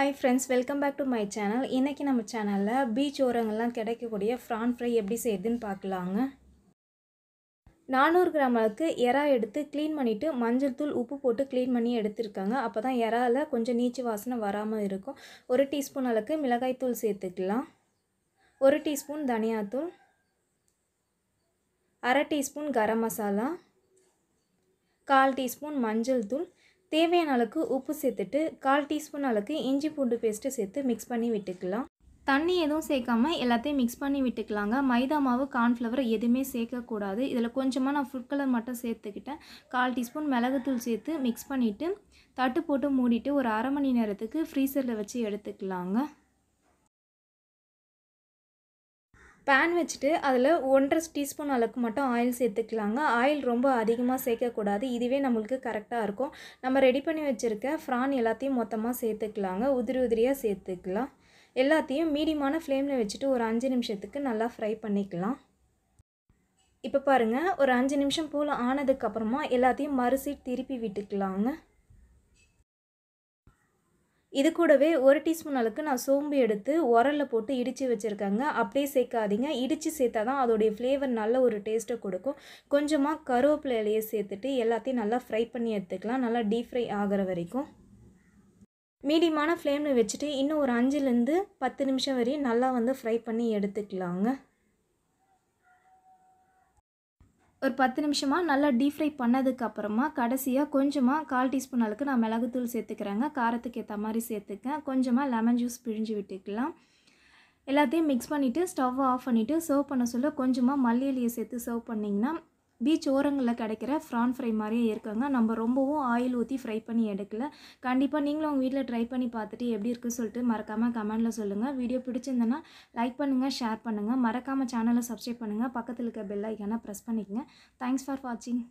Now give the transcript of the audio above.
hi friends welcome back to my channel இன்றைக்கி நம்ம சேனலில் பீச் ஓரங்கள்லாம் கிடைக்கக்கூடிய ஃப்ரான் ஃப்ரை எப்படி செய்யுதுன்னு பார்க்கலாங்க நானூறு கிராம் அளவுக்கு எறா எடுத்து க்ளீன் பண்ணிவிட்டு மஞ்சள் தூள் உப்பு போட்டு க்ளீன் பண்ணி எடுத்துருக்காங்க அப்போ தான் எறாவில் கொஞ்சம் நீச்சு வாசனை வராமல் இருக்கும் ஒரு டீஸ்பூன் அளவுக்கு மிளகாய்த்தூள் சேர்த்துக்கலாம் ஒரு டீஸ்பூன் தனியாத்தூள் அரை டீஸ்பூன் கரம் மசாலா கால் டீஸ்பூன் மஞ்சள் தூள் தேவையான அளவுக்கு உப்பு சேர்த்துட்டு கால் டீஸ்பூன் அளவுக்கு இஞ்சி பூண்டு பேஸ்ட்டு சேர்த்து மிக்ஸ் பண்ணி விட்டுக்கலாம் தண்ணி எதுவும் சேர்க்காமல் எல்லாத்தையும் மிக்ஸ் பண்ணி விட்டுக்கலாங்க மைதா மாவு கார்ன்ஃப்ளவர் எதுவுமே சேர்க்கக்கூடாது இதில் கொஞ்சமாக நான் ஃபுட் கலர் மட்டும் சேர்த்துக்கிட்டேன் கால் டீஸ்பூன் மிளகுத்தூள் சேர்த்து மிக்ஸ் பண்ணிவிட்டு தட்டு போட்டு மூடிட்டு ஒரு அரை மணி நேரத்துக்கு ஃப்ரீசரில் வச்சு எடுத்துக்கலாங்க பேன் வச்சுட்டு அதில் ஒன்றரை டீஸ்பூன் அளவுக்கு மட்டும் ஆயில் சேர்த்துக்கலாங்க ஆயில் ரொம்ப அதிகமாக சேர்க்கக்கூடாது இதுவே நம்மளுக்கு கரெக்டாக இருக்கும் நம்ம ரெடி பண்ணி வச்சுருக்க ஃப்ரான் எல்லாத்தையும் மொத்தமாக சேர்த்துக்கலாங்க உதிரி உதிரியாக சேர்த்துக்கலாம் எல்லாத்தையும் மீடியமான ஃப்ளேமில் வச்சுட்டு ஒரு அஞ்சு நிமிஷத்துக்கு நல்லா ஃப்ரை பண்ணிக்கலாம் இப்போ பாருங்கள் ஒரு அஞ்சு நிமிஷம் போல் ஆனதுக்கப்புறமா எல்லாத்தையும் மறுசீட் திருப்பி விட்டுக்கலாங்க இது கூடவே ஒரு டீஸ்பூன் அளவுக்கு நான் சோம்பு எடுத்து உரலில் போட்டு இடித்து வச்சுருக்காங்க அப்படியே சேர்க்காதீங்க இடித்து சேர்த்தா தான் அதோடைய ஃப்ளேவர் நல்ல ஒரு டேஸ்ட்டை கொடுக்கும் கொஞ்சமாக கருவேப்பிலையிலையே இலையை சேர்த்துட்டு எல்லாத்தையும் நல்லா ஃப்ரை பண்ணி எடுத்துக்கலாம் நல்லா டீப் ஃப்ரை ஆகிற வரைக்கும் மீடியமான ஃப்ளேமில் வச்சுட்டு இன்னும் ஒரு அஞ்சுலேருந்து பத்து நிமிஷம் வரையும் நல்லா வந்து ஃப்ரை பண்ணி எடுத்துக்கலாங்க ஒரு பத்து நிமிஷமாக நல்லா டீப் ஃப்ரை பண்ணதுக்கப்புறமா கடைசியாக கொஞ்சமாக கால் டீஸ்பூன் அளவுக்கு நான் மிளகுத்தூள் சேர்த்துக்கிறேங்க காரத்துக்கு ஏற்ற மாதிரி சேர்த்துக்கேன் கொஞ்சமாக லெமன் ஜூஸ் பிழிஞ்சு விட்டுக்கலாம் எல்லாத்தையும் மிக்ஸ் பண்ணிவிட்டு ஸ்டவ் ஆஃப் பண்ணிவிட்டு சர்வ் பண்ண சொல்ல கொஞ்சமாக மல்லி எலியை சேர்த்து சர்வ் பண்ணிங்கன்னா பீச் ஓரங்களில் கிடைக்கிற ஃப்ரான் ஃப்ரை மாதிரியே இருக்குங்க நம்ம ரொம்பவும் ஆயில் ஊற்றி ஃப்ரை பண்ணி எடுக்கல கண்டிப்பாக நீங்களும் உங்கள் வீட்டில் ட்ரை பண்ணி பார்த்துட்டு எப்படி இருக்குன்னு சொல்லிட்டு மறக்காமல் கமெண்டில் சொல்லுங்கள் வீடியோ பிடிச்சிருந்தேன்னா லைக் பண்ணுங்கள் ஷேர் பண்ணுங்கள் மறக்காமல் சேனலை சப்ஸ்கிரைப் பண்ணுங்கள் பக்கத்தில் இருக்க பெல்லைக்கான ப்ரெஸ் பண்ணிக்கோங்க தேங்க்ஸ் ஃபார் வாட்சிங்